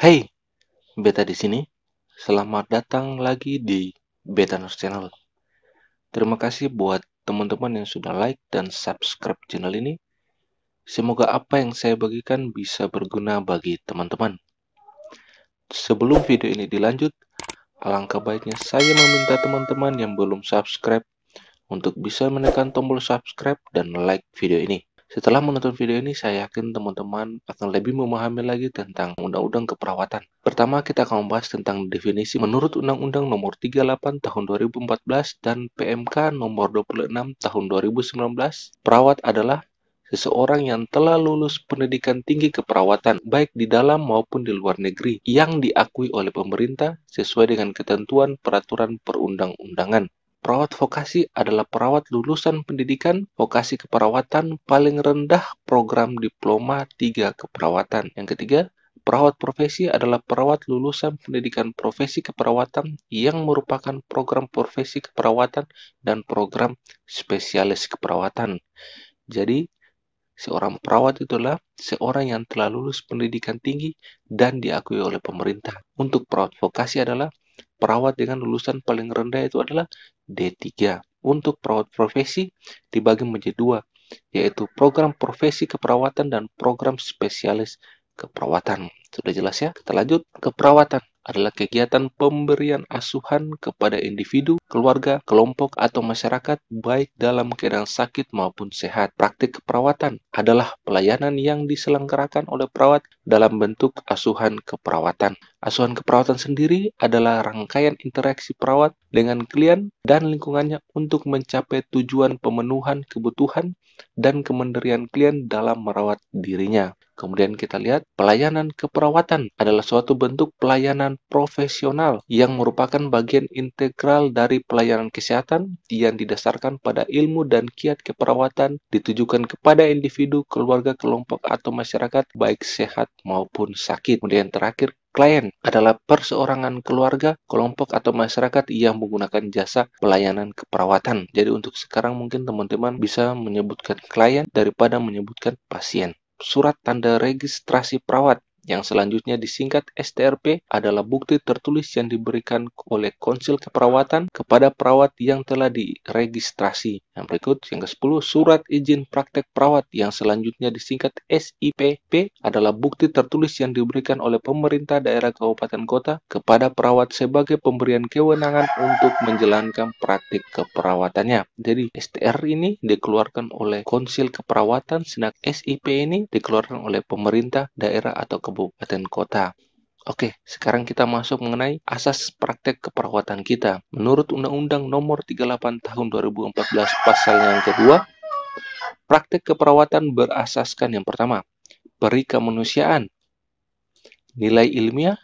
Hey, Beta di sini. Selamat datang lagi di Beta News Channel. Terima kasih buat teman-teman yang sudah like dan subscribe channel ini. Semoga apa yang saya bagikan bisa berguna bagi teman-teman. Sebelum video ini dilanjut, alangkah baiknya saya meminta teman-teman yang belum subscribe untuk bisa menekan tombol subscribe dan like video ini. Setelah menonton video ini, saya yakin teman-teman akan lebih memahami lagi tentang Undang-Undang Keperawatan. Pertama, kita akan membahas tentang definisi menurut Undang-Undang Nomor 38 Tahun 2014 dan PMK Nomor 26 Tahun 2019. Perawat adalah seseorang yang telah lulus pendidikan tinggi keperawatan baik di dalam maupun di luar negeri yang diakui oleh pemerintah sesuai dengan ketentuan peraturan perundang-undangan. Perawat Vokasi adalah perawat lulusan pendidikan vokasi keperawatan paling rendah program diploma 3 keperawatan. Yang ketiga, perawat profesi adalah perawat lulusan pendidikan profesi keperawatan yang merupakan program profesi keperawatan dan program spesialis keperawatan. Jadi, seorang perawat itulah seorang yang telah lulus pendidikan tinggi dan diakui oleh pemerintah. Untuk perawat vokasi adalah perawat dengan lulusan paling rendah itu adalah D3. Untuk perawat profesi dibagi menjadi dua, yaitu program profesi keperawatan dan program spesialis keperawatan. Sudah jelas ya? Kita lanjut. Keperawatan adalah kegiatan pemberian asuhan kepada individu, keluarga, kelompok, atau masyarakat baik dalam keadaan sakit maupun sehat. Praktik keperawatan adalah pelayanan yang diselenggarakan oleh perawat dalam bentuk asuhan keperawatan. Asuhan keperawatan sendiri adalah rangkaian interaksi perawat dengan klien dan lingkungannya untuk mencapai tujuan pemenuhan kebutuhan dan kemandirian klien dalam merawat dirinya. Kemudian kita lihat pelayanan keperawatan adalah suatu bentuk pelayanan profesional yang merupakan bagian integral dari pelayanan kesehatan yang didasarkan pada ilmu dan kiat keperawatan ditujukan kepada individu, keluarga, kelompok atau masyarakat baik sehat maupun sakit. Kemudian terakhir Klien adalah perseorangan keluarga, kelompok, atau masyarakat yang menggunakan jasa pelayanan keperawatan. Jadi untuk sekarang mungkin teman-teman bisa menyebutkan klien daripada menyebutkan pasien. Surat tanda registrasi perawat yang selanjutnya disingkat STRP adalah bukti tertulis yang diberikan oleh konsil keperawatan kepada perawat yang telah diregistrasi. Yang berikut, yang ke-10, surat izin praktek perawat yang selanjutnya disingkat SIPP adalah bukti tertulis yang diberikan oleh pemerintah daerah kabupaten kota kepada perawat sebagai pemberian kewenangan untuk menjalankan praktik keperawatannya. Jadi STR ini dikeluarkan oleh konsil keperawatan, sedang SIP ini dikeluarkan oleh pemerintah daerah atau kabupaten kabupaten kota. Oke, sekarang kita masuk mengenai asas praktek keperawatan kita. Menurut Undang-Undang Nomor 38 Tahun 2014 pasal yang kedua, praktek keperawatan berasaskan yang pertama, peri kemanusiaan, nilai ilmiah,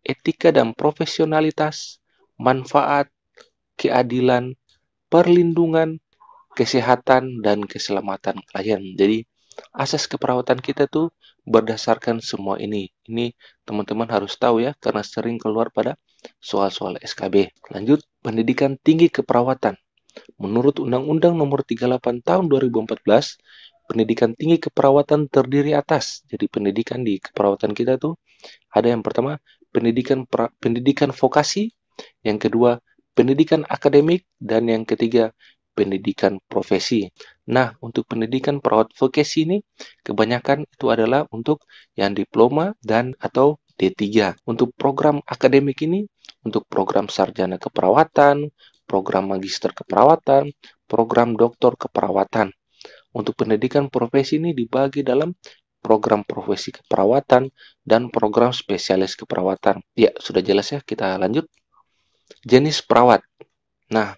etika dan profesionalitas, manfaat, keadilan, perlindungan, kesehatan dan keselamatan klien. Jadi asas keperawatan kita tuh berdasarkan semua ini. Ini teman-teman harus tahu ya karena sering keluar pada soal-soal SKB. Lanjut, pendidikan tinggi keperawatan. Menurut Undang-Undang Nomor 38 Tahun 2014, pendidikan tinggi keperawatan terdiri atas. Jadi pendidikan di keperawatan kita tuh ada yang pertama pendidikan pra, pendidikan vokasi, yang kedua pendidikan akademik dan yang ketiga pendidikan profesi. Nah, untuk pendidikan perawat vokasi ini kebanyakan itu adalah untuk yang diploma dan atau D3. Untuk program akademik ini untuk program sarjana keperawatan, program magister keperawatan, program doktor keperawatan. Untuk pendidikan profesi ini dibagi dalam program profesi keperawatan dan program spesialis keperawatan. Ya, sudah jelas ya, kita lanjut. Jenis perawat. Nah,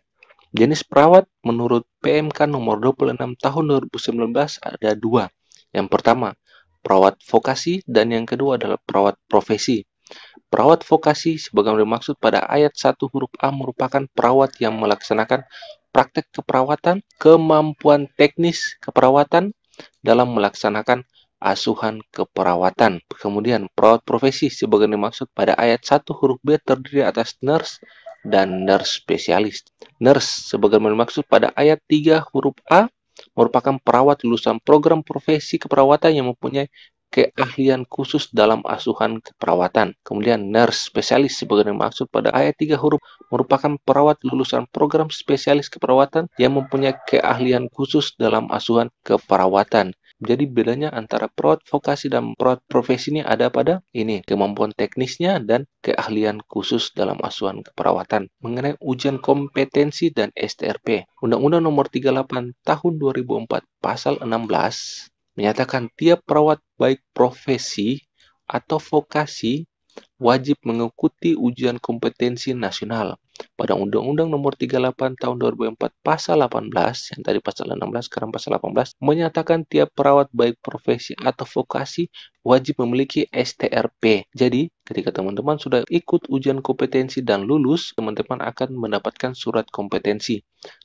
Jenis perawat menurut PMK nomor 26 tahun 2019 ada dua. Yang pertama, perawat vokasi dan yang kedua adalah perawat profesi. Perawat vokasi sebagaimana dimaksud pada ayat 1 huruf A merupakan perawat yang melaksanakan praktek keperawatan, kemampuan teknis keperawatan dalam melaksanakan asuhan keperawatan. Kemudian, perawat profesi sebagaimana dimaksud pada ayat 1 huruf B terdiri atas nurse, dan nurse spesialis. Nurse sebagaimana maksud pada ayat 3 huruf A merupakan perawat lulusan program profesi keperawatan yang mempunyai keahlian khusus dalam asuhan keperawatan. Kemudian nurse spesialis sebagaimana maksud pada ayat 3 huruf merupakan perawat lulusan program spesialis keperawatan yang mempunyai keahlian khusus dalam asuhan keperawatan. Jadi bedanya antara perawat vokasi dan perawat profesi ini ada pada ini, kemampuan teknisnya dan keahlian khusus dalam asuhan keperawatan. Mengenai ujian kompetensi dan STRP, Undang-Undang Nomor 38 Tahun 2004 Pasal 16 menyatakan tiap perawat baik profesi atau vokasi wajib mengikuti ujian kompetensi nasional pada Undang-Undang Nomor 38 Tahun 2004 Pasal 18 yang tadi Pasal 16 sekarang Pasal 18 menyatakan tiap perawat baik profesi atau vokasi wajib memiliki STRP. Jadi, ketika teman-teman sudah ikut ujian kompetensi dan lulus, teman-teman akan mendapatkan surat kompetensi.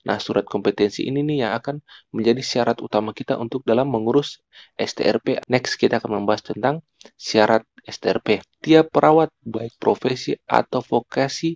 Nah, surat kompetensi ini nih yang akan menjadi syarat utama kita untuk dalam mengurus STRP. Next, kita akan membahas tentang syarat STRP. Tiap perawat, baik profesi atau vokasi,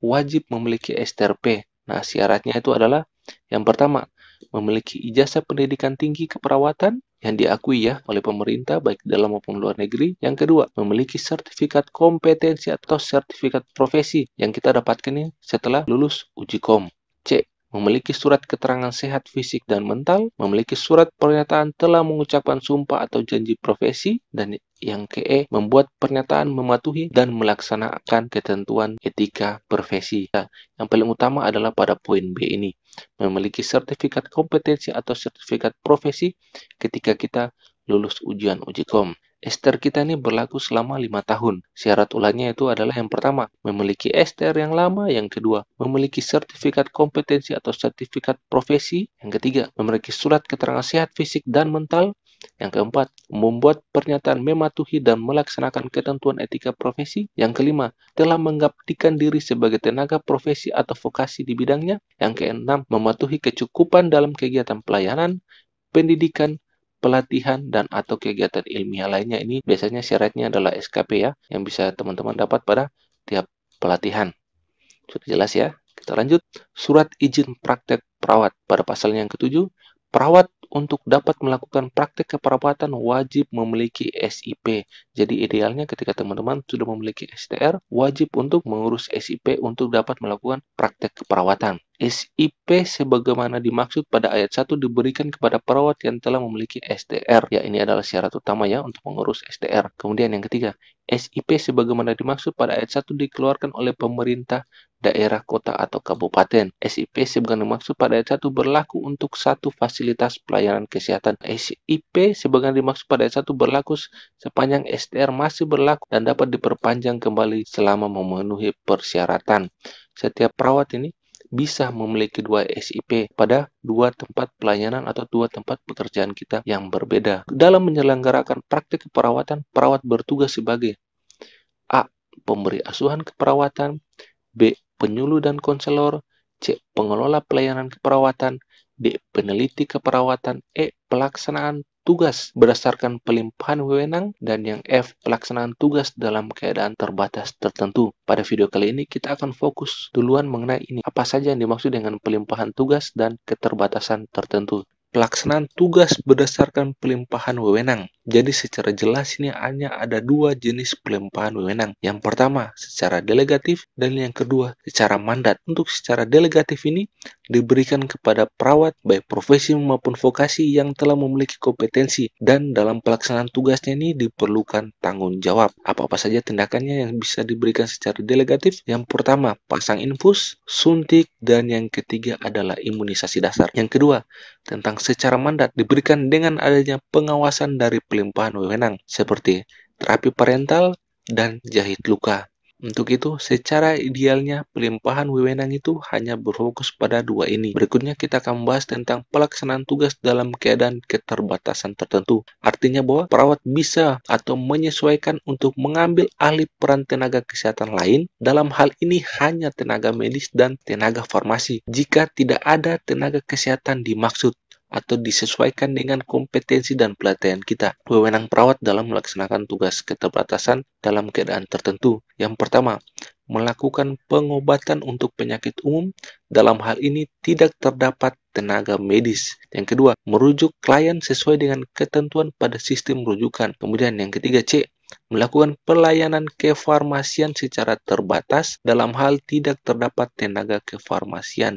wajib memiliki STRP. Nah, syaratnya itu adalah yang pertama, memiliki ijazah pendidikan tinggi keperawatan yang diakui ya oleh pemerintah baik dalam maupun luar negeri. Yang kedua, memiliki sertifikat kompetensi atau sertifikat profesi yang kita dapatkan nih setelah lulus uji kom. C. Memiliki surat keterangan sehat fisik dan mental, memiliki surat pernyataan telah mengucapkan sumpah atau janji profesi, dan yang ke membuat pernyataan mematuhi dan melaksanakan ketentuan etika profesi. Nah, yang paling utama adalah pada poin B ini, memiliki sertifikat kompetensi atau sertifikat profesi ketika kita lulus ujian uji kom. Ester kita ini berlaku selama lima tahun. Syarat ulangnya itu adalah yang pertama, memiliki ester yang lama. Yang kedua, memiliki sertifikat kompetensi atau sertifikat profesi. Yang ketiga, memiliki surat keterangan sehat fisik dan mental. Yang keempat, membuat pernyataan mematuhi dan melaksanakan ketentuan etika profesi. Yang kelima, telah mengabdikan diri sebagai tenaga profesi atau vokasi di bidangnya. Yang keenam, mematuhi kecukupan dalam kegiatan pelayanan, pendidikan, pelatihan dan atau kegiatan ilmiah lainnya ini biasanya syaratnya adalah SKP ya yang bisa teman-teman dapat pada tiap pelatihan. Sudah jelas ya? Kita lanjut. Surat izin praktek perawat pada pasal yang ketujuh, perawat untuk dapat melakukan praktik keperawatan wajib memiliki SIP. Jadi idealnya ketika teman-teman sudah memiliki STR, wajib untuk mengurus SIP untuk dapat melakukan praktek keperawatan. SIP sebagaimana dimaksud pada ayat 1 diberikan kepada perawat yang telah memiliki STR. Ya, ini adalah syarat utama ya untuk mengurus STR. Kemudian yang ketiga, SIP sebagaimana dimaksud pada ayat 1 dikeluarkan oleh pemerintah daerah, kota, atau kabupaten. SIP sebagaimana dimaksud pada ayat 1 berlaku untuk satu fasilitas pelayanan pelayanan kesehatan SIP sebagian dimaksud pada satu 1 berlaku sepanjang STR masih berlaku dan dapat diperpanjang kembali selama memenuhi persyaratan. Setiap perawat ini bisa memiliki dua SIP pada dua tempat pelayanan atau dua tempat pekerjaan kita yang berbeda. Dalam menyelenggarakan praktik keperawatan, perawat bertugas sebagai A. Pemberi asuhan keperawatan B. Penyuluh dan konselor C. Pengelola pelayanan keperawatan D. Peneliti keperawatan E. Pelaksanaan tugas berdasarkan pelimpahan wewenang dan yang F pelaksanaan tugas dalam keadaan terbatas tertentu. Pada video kali ini kita akan fokus duluan mengenai ini apa saja yang dimaksud dengan pelimpahan tugas dan keterbatasan tertentu. Pelaksanaan tugas berdasarkan pelimpahan wewenang. Jadi secara jelas ini hanya ada dua jenis pelimpahan wewenang. Yang pertama secara delegatif dan yang kedua secara mandat. Untuk secara delegatif ini diberikan kepada perawat baik profesi maupun vokasi yang telah memiliki kompetensi dan dalam pelaksanaan tugasnya ini diperlukan tanggung jawab. Apa-apa saja tindakannya yang bisa diberikan secara delegatif? Yang pertama pasang infus, suntik, dan yang ketiga adalah imunisasi dasar. Yang kedua tentang secara mandat diberikan dengan adanya pengawasan dari kelimpahan wewenang seperti terapi parental dan jahit luka. Untuk itu, secara idealnya pelimpahan wewenang itu hanya berfokus pada dua ini. Berikutnya kita akan membahas tentang pelaksanaan tugas dalam keadaan keterbatasan tertentu. Artinya bahwa perawat bisa atau menyesuaikan untuk mengambil alih peran tenaga kesehatan lain. Dalam hal ini hanya tenaga medis dan tenaga farmasi. Jika tidak ada tenaga kesehatan dimaksud, atau disesuaikan dengan kompetensi dan pelatihan kita. Wewenang perawat dalam melaksanakan tugas keterbatasan dalam keadaan tertentu. Yang pertama, melakukan pengobatan untuk penyakit umum. Dalam hal ini tidak terdapat tenaga medis. Yang kedua, merujuk klien sesuai dengan ketentuan pada sistem rujukan. Kemudian yang ketiga C, melakukan pelayanan kefarmasian secara terbatas dalam hal tidak terdapat tenaga kefarmasian.